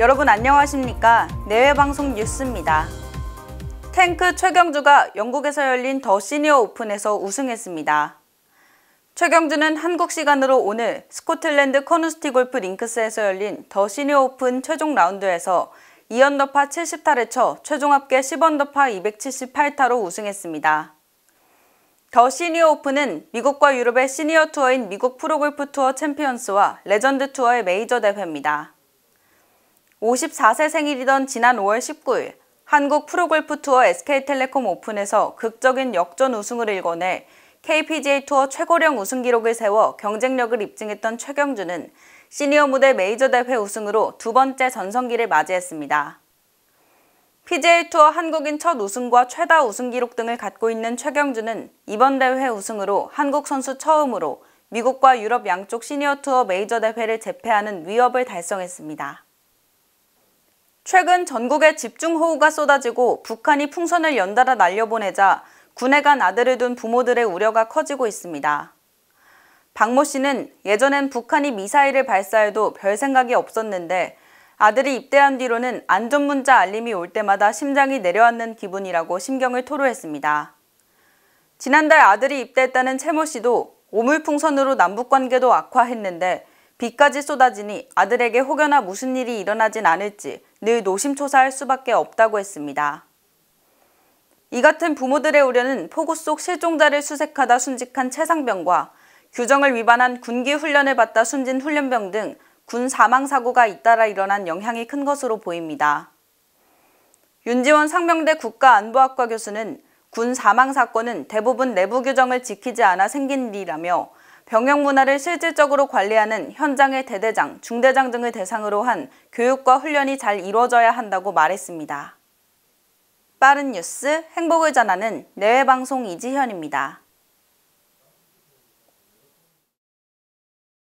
여러분 안녕하십니까 내외방송 뉴스입니다. 탱크 최경주가 영국에서 열린 더 시니어 오픈에서 우승했습니다. 최경주는 한국 시간으로 오늘 스코틀랜드 커누스티 골프 링크스에서 열린 더 시니어 오픈 최종 라운드에서 2언더파 70타를 쳐 최종 합계 10언더파 278타로 우승했습니다. 더 시니어 오픈은 미국과 유럽의 시니어 투어인 미국 프로골프 투어 챔피언스와 레전드 투어의 메이저 대회입니다. 54세 생일이던 지난 5월 19일 한국 프로골프 투어 SK텔레콤 오픈에서 극적인 역전 우승을 일궈내 KPGA 투어 최고령 우승 기록을 세워 경쟁력을 입증했던 최경주는 시니어 무대 메이저 대회 우승으로 두 번째 전성기를 맞이했습니다. PGA 투어 한국인 첫 우승과 최다 우승 기록 등을 갖고 있는 최경주는 이번 대회 우승으로 한국 선수 처음으로 미국과 유럽 양쪽 시니어 투어 메이저 대회를 제패하는 위협을 달성했습니다. 최근 전국에 집중호우가 쏟아지고 북한이 풍선을 연달아 날려보내자 군에 간 아들을 둔 부모들의 우려가 커지고 있습니다. 박모 씨는 예전엔 북한이 미사일을 발사해도 별 생각이 없었는데 아들이 입대한 뒤로는 안전문자 알림이 올 때마다 심장이 내려앉는 기분이라고 심경을 토로했습니다. 지난달 아들이 입대했다는 채모 씨도 오물풍선으로 남북관계도 악화했는데 비까지 쏟아지니 아들에게 혹여나 무슨 일이 일어나진 않을지 늘 노심초사할 수밖에 없다고 했습니다. 이 같은 부모들의 우려는 포구 속 실종자를 수색하다 순직한 채상병과 규정을 위반한 군기 훈련을 받다 순진 훈련병 등 군 사망 사고가 잇따라 일어난 영향이 큰 것으로 보입니다. 윤지원 상명대 국가안보학과 교수는 군 사망 사건은 대부분 내부 규정을 지키지 않아 생긴 일이라며 병역 문화를 실질적으로 관리하는 현장의 대대장, 중대장 등을 대상으로 한 교육과 훈련이 잘 이루어져야 한다고 말했습니다. 빠른 뉴스 행복을 전하는 내외방송 이지현입니다.